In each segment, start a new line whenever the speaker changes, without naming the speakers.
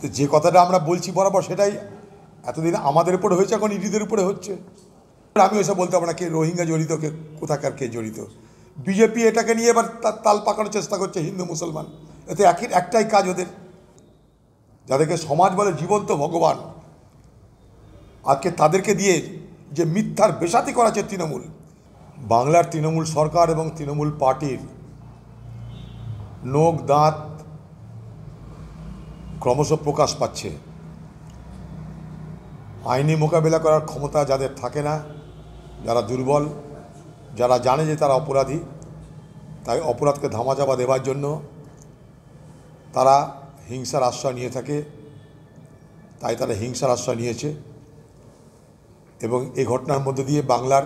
তো যে কথাটা আমরা বলছি বরাবর সেটাই এতদিন আমাদের উপরে হয়েছে এখন ইডিদের উপরে হচ্ছে আমি ওইসব বলতে পারবো না কে রোহিঙ্গা জড়িত কে কোথাকার কে জড়িত বিজেপি এটাকে নিয়ে এবার তাল পাকানোর চেষ্টা করছে হিন্দু মুসলমান এতে একই একটাই কাজ ওদের যাদেরকে সমাজ বলে জীবন্ত ভগবান আজকে তাদেরকে দিয়ে যে মিথ্যার বেসাতি করাচ্ছে তৃণমূল বাংলার তৃণমূল সরকার এবং তৃণমূল পার্টির নোক দাঁত ক্রমশ প্রকাশ পাচ্ছে আইনি মোকাবিলা করার ক্ষমতা যাদের থাকে না যারা দুর্বল যারা জানে যে তারা অপরাধী তাই অপরাধকে ধামাচাপা দেওয়ার জন্য তারা হিংসার আশ্রয় নিয়ে থাকে তাই তারা হিংসার আশ্রয় নিয়েছে এবং এই ঘটনার মধ্যে দিয়ে বাংলার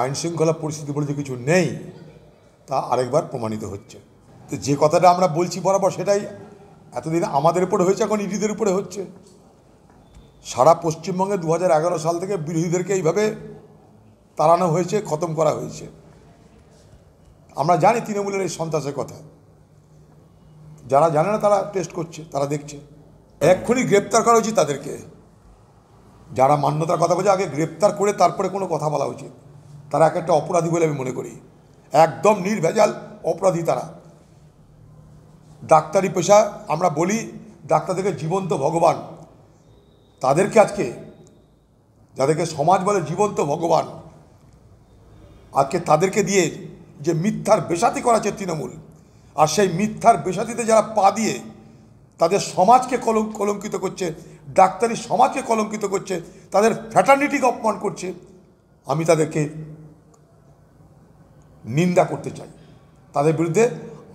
আইন শৃঙ্খলা পরিস্থিতি বলে যে কিছু নেই তা আরেকবার প্রমাণিত হচ্ছে তো যে কথাটা আমরা বলছি বরাবর সেটাই এতদিন আমাদের উপরে হয়েছে এখন ইডিদের উপরে হচ্ছে সারা পশ্চিমবঙ্গে দু সাল থেকে বিরোধীদেরকে এইভাবে তাড়ানো হয়েছে খতম করা হয়েছে আমরা জানি তৃণমূলের এই সন্ত্রাসের কথা যারা জানে না তারা টেস্ট করছে তারা দেখছে এক্ষুনি গ্রেপ্তার করা উচিত তাদেরকে যারা মান্যতার কথা বলছে আগে গ্রেপ্তার করে তারপরে কোনো কথা বলা উচিত তারা এক একটা অপরাধী বলে আমি মনে করি একদম নির্ভেজাল অপরাধী তারা ডাক্তারি পেশা আমরা বলি ডাক্তারদেরকে জীবন্ত ভগবান তাদেরকে আজকে যাদেরকে সমাজ বলে জীবন্ত ভগবান আজকে তাদেরকে দিয়ে যে মিথ্যার বেসাতি করাচ্ছে তৃণমূল আর সেই মিথ্যার বেসাতিতে যারা পা দিয়ে তাদের সমাজকে কলম কলঙ্কিত করছে ডাক্তারি সমাজকে কলঙ্কিত করছে তাদের ফ্যাটার্নিটিকে অপমান করছে আমি তাদেরকে নিন্দা করতে চাই তাদের বিরুদ্ধে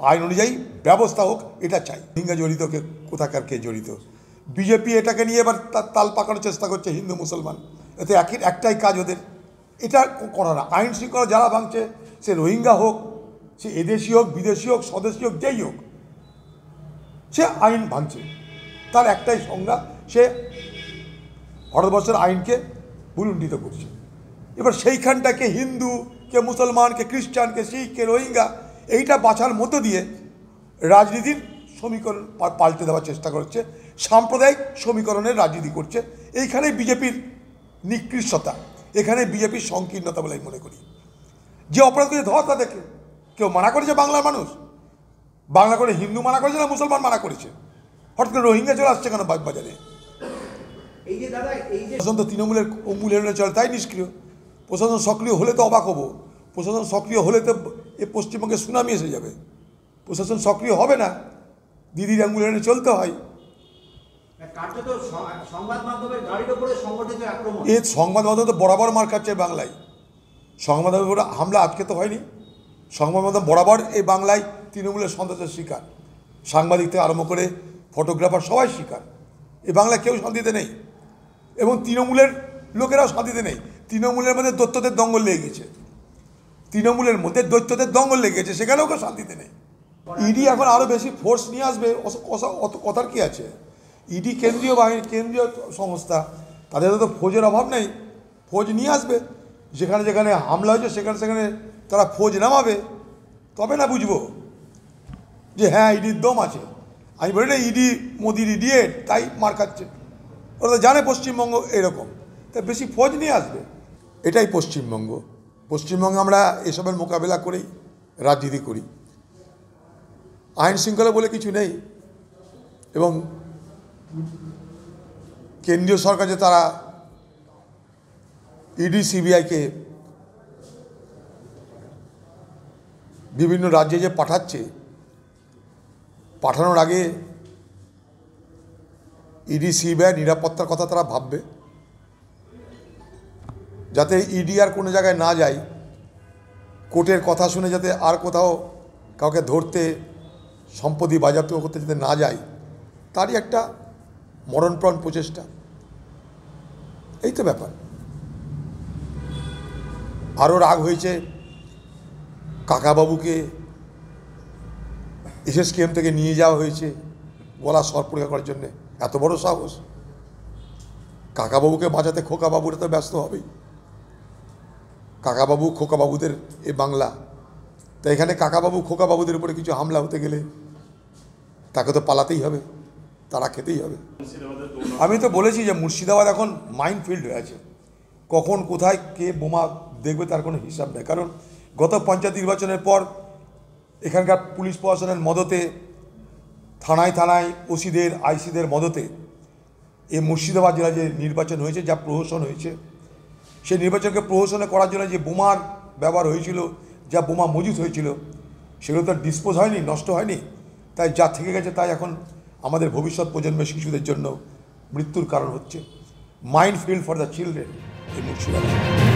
আইন অনুযায়ী ব্যবস্থা হোক এটা চাই রোহিঙ্গা জড়িত কে কোথাকার কে জড়িত বিজেপি এটাকে নিয়ে এবার তাল পাকানোর চেষ্টা করছে হিন্দু মুসলমান এতে একই একটাই কাজ ওদের এটা করা না আইন শৃঙ্খলা যারা ভাঙছে সে রোহিঙ্গা হোক সে এদেশি হোক বিদেশি হোক স্বদেশি হোক যেই হোক সে আইন ভাঙছে তার একটাই সংজ্ঞা সে ভারতবর্ষের আইনকে ভুলুণ্ডিত করছে এবার সেইখানটাকে হিন্দু কে মুসলমান কে খ্রিস্টান কে শিখ কে রোহিঙ্গা এইটা বাঁচার মধ্য দিয়ে রাজনীতির সমীকরণ পাল্টে দেওয়ার চেষ্টা করছে সাম্প্রদায়িক সমীকরণের রাজনীতি করছে এইখানে বিজেপির নিকৃষ্টতা এখানে বিজেপির সংকীর্ণতা বলে মনে করি যে অপরাধ করেছে ধর তাদেরকে কেউ মানা করেছে বাংলার মানুষ বাংলা করে হিন্দু মানা করেছে না মুসলমান মানা করেছে হঠাৎ করে রোহিঙ্গা চলে আসছে কেন বাজারে এই প্রশান্ত তৃণমূলের মূলের চলে তাই নিষ্ক্রিয় প্রশাসন সক্রিয় হলে তো অবাক হবো প্রশাসন সক্রিয় হলে তো এ পশ্চিমবঙ্গে সুনামি এসে যাবে প্রশাসন সক্রিয় হবে না দিদির আঙ্গুলে চলতে হয় এ সংবাদ মাধ্যম তো বরাবর মার খাচ্ছে বাংলায় সংবাদ মাধ্যমের হামলা আটকে তো হয়নি সংবাদ মাধ্যম বরাবর এই বাংলায় তৃণমূলের সন্ত্রাসের শিকার সাংবাদিক থেকে আরম্ভ করে ফটোগ্রাফার সবাই শিকার এ বাংলায় কেউ শান্তিতে নেই এবং তৃণমূলের লোকেরাও শান্তিতে নেই তৃণমূলের মধ্যে দত্তদের দঙ্গল লেগে গেছে তৃণমূলের মধ্যে দৈত্যদের দঙ্গল লেগেছে সেখানেও কেউ শান্তিতে নেই ইডি এখন আরও বেশি ফোর্স নিয়ে আসবে অত কথার কি আছে ইডি কেন্দ্রীয় বাহিনী কেন্দ্রীয় সংস্থা তাদের তো ফৌজের অভাব নেই ফৌজ নিয়ে আসবে যেখানে যেখানে হামলা হয়েছে সেখানে সেখানে তারা ফৌজ নামাবে তবে না বুঝবো যে হ্যাঁ ইডির দম আছে আমি বলি না ইডি মোদির ইডিয়েট তাই মার খাচ্ছে ওরা জানে পশ্চিমবঙ্গ এরকম তা বেশি ফৌজ নিয়ে আসবে এটাই পশ্চিমবঙ্গ পশ্চিমবঙ্গে আমরা এসবের মোকাবেলা করেই রাজনীতি করি আইন শৃঙ্খলা বলে কিছু নেই এবং কেন্দ্রীয় সরকার যে তারা ইডি e সিবিআইকে বিভিন্ন রাজ্যে যে পাঠাচ্ছে পাঠানোর আগে ইডি e সিবিআই নিরাপত্তার কথা তারা ভাববে যাতে ইডি e আর কোনো জায়গায় না যায় কোর্টের কথা শুনে যাতে আর কোথাও কাউকে ধরতে সম্পত্তি তো করতে যাতে না যায় তারই একটা মরণপ্রাণ প্রচেষ্টা এই তো ব্যাপার আরও রাগ হয়েছে কাকাবাবুকে কেম থেকে নিয়ে যাওয়া হয়েছে গলা সর পরীক্ষা করার জন্যে এত বড় সাহস কাকাবাবুকে বাঁচাতে খোকাবাবুরা তো ব্যস্ত হবেই কাকাবাবু খোকাবাবুদের এ বাংলা তা এখানে কাকাবাবু খোকাবাবুদের উপরে কিছু হামলা হতে গেলে তাকে তো পালাতেই হবে তারা খেতেই হবে আমি তো বলেছি যে মুর্শিদাবাদ এখন মাইনফিল্ড হয়ে আছে কখন কোথায় কে বোমা দেখবে তার কোনো হিসাব নেই কারণ গত পঞ্চায়েত নির্বাচনের পর এখানকার পুলিশ প্রশাসনের মদতে থানায় থানায় ওসিদের আইসিদের মদতে এই মুর্শিদাবাদ জেলা যে নির্বাচন হয়েছে যা প্রহসন হয়েছে সেই নির্বাচনকে প্রহসনে করার জন্য যে বোমার ব্যবহার হয়েছিল যা বোমা মজুত হয়েছিল সেগুলো তো ডিসপোজ হয়নি নষ্ট হয়নি তাই যা থেকে গেছে তাই এখন আমাদের ভবিষ্যৎ প্রজন্মের শিশুদের জন্য মৃত্যুর কারণ হচ্ছে mind field for the children এই মুর্শিদাবাদ